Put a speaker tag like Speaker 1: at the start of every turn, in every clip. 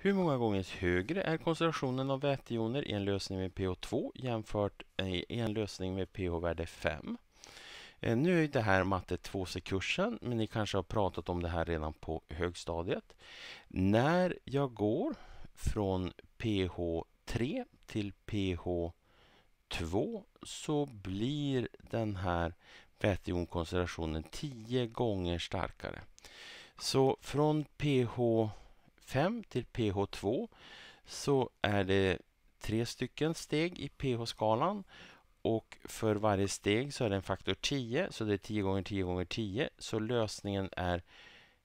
Speaker 1: Hur många gånger högre är koncentrationen av vätejoner i en lösning med pH2 jämfört med en lösning med pH-värde 5? Eh, nu är det här matte 2C-kursen, men ni kanske har pratat om det här redan på högstadiet. När jag går från pH 3 till pH 2 så blir den här vätejonkoncentrationen 10 gånger starkare. Så från pH 5 till pH2 så är det tre stycken steg i pH-skalan och för varje steg så är det en faktor 10 så det är 10 gånger 10 gånger 10 så lösningen är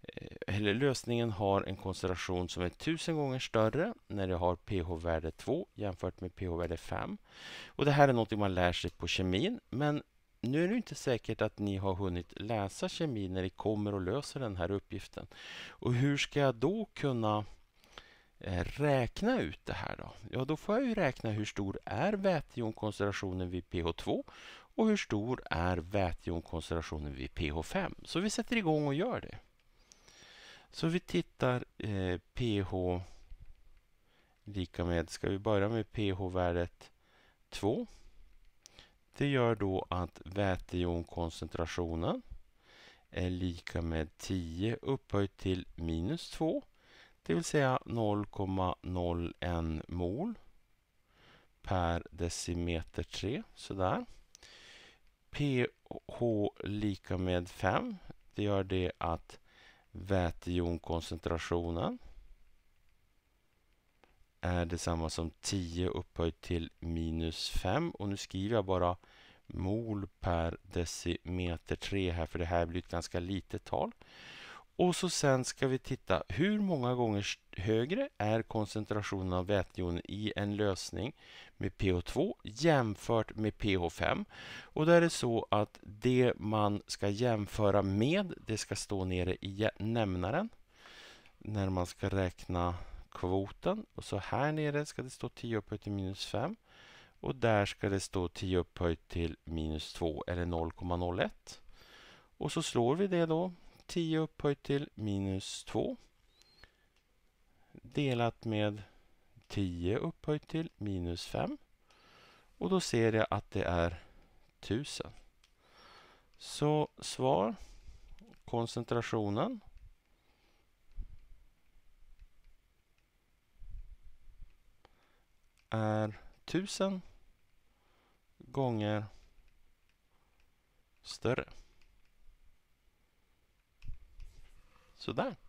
Speaker 1: eh, eller lösningen har en koncentration som är 1000 gånger större när det har pH-värde 2 jämfört med pH-värde 5. Och det här är något man lär sig på kemin men nu är det inte säkert att ni har hunnit läsa kemi när ni kommer och löser den här uppgiften. Och hur ska jag då kunna eh, räkna ut det här då? Ja, då får jag ju räkna hur stor är vätejonkoncentrationen vid pH2 och hur stor är vätejonkoncentrationen vid pH5? Så vi sätter igång och gör det. Så vi tittar eh, pH lika med, ska vi börja med pH-värdet 2 det gör då att vätejonkoncentrationen är lika med 10 upphöjt till minus 2, det vill säga 0,01 mol per decimeter 3, sådär. pH lika med 5, det gör det att vätejonkoncentrationen är detsamma som 10 upphöjt till minus 5 och nu skriver jag bara mol per decimeter 3 här för det här blir ett ganska litet tal. Och så sen ska vi titta hur många gånger högre är koncentrationen av vätejoner i en lösning med pH2 jämfört med pH5. Och där är det så att det man ska jämföra med det ska stå nere i nämnaren när man ska räkna kvoten och så här nere ska det stå 10 upphöjt till minus 5 och där ska det stå 10 upphöjt till minus 2 eller 0,01 och så slår vi det då 10 upphöjt till minus 2 delat med 10 upphöjt till minus 5 och då ser jag att det är 1000. Så svar koncentrationen är 1000 gånger större. Sådär.